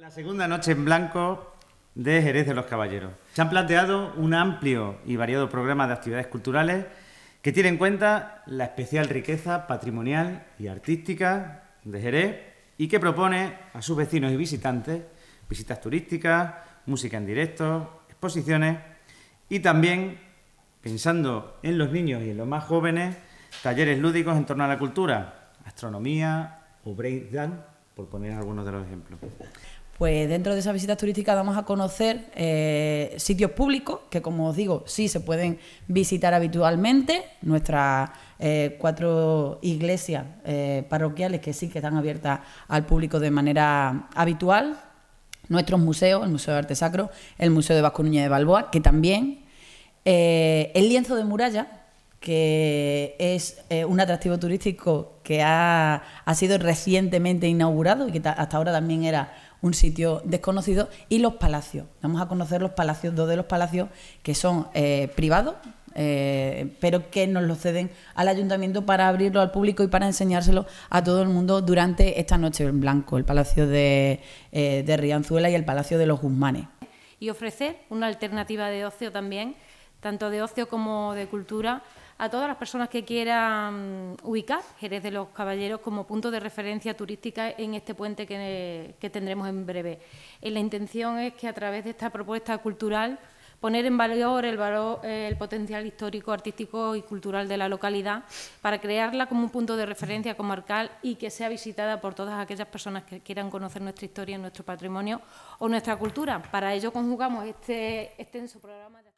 La segunda noche en blanco de Jerez de los Caballeros. Se han planteado un amplio y variado programa de actividades culturales que tiene en cuenta la especial riqueza patrimonial y artística de Jerez y que propone a sus vecinos y visitantes visitas turísticas, música en directo, exposiciones y también, pensando en los niños y en los más jóvenes, talleres lúdicos en torno a la cultura, astronomía o breakdance, por poner algunos de los ejemplos. Pues dentro de esas visitas turísticas vamos a conocer eh, sitios públicos que, como os digo, sí se pueden visitar habitualmente. Nuestras eh, cuatro iglesias eh, parroquiales que sí que están abiertas al público de manera habitual. Nuestros museos, el Museo de Arte Sacro, el Museo de Vasconuña de Balboa, que también. el lienzo de muralla, que es un atractivo turístico que ha, ha, sido recientemente inaugurado y que hasta ahora también era un sitio desconocido, y los palacios. Vamos a conocer los palacios, dos de los palacios que son eh, privados, eh, pero que nos lo ceden al ayuntamiento para abrirlo al público y para enseñárselo a todo el mundo durante esta noche en blanco, el Palacio de, eh, de Rianzuela y el Palacio de los Guzmanes. Y ofrecer una alternativa de ocio también, tanto de ocio como de cultura, a todas las personas que quieran ubicar Jerez de los Caballeros como punto de referencia turística en este puente que, tendremos en breve. Eh, la intención es que a través de esta propuesta cultural poner en valor el, valor, el potencial histórico, artístico y cultural de la localidad para crearla como un punto de referencia comarcal y que sea visitada por todas aquellas personas que quieran conocer nuestra historia, nuestro patrimonio o nuestra cultura. Para ello conjugamos este extenso programa. De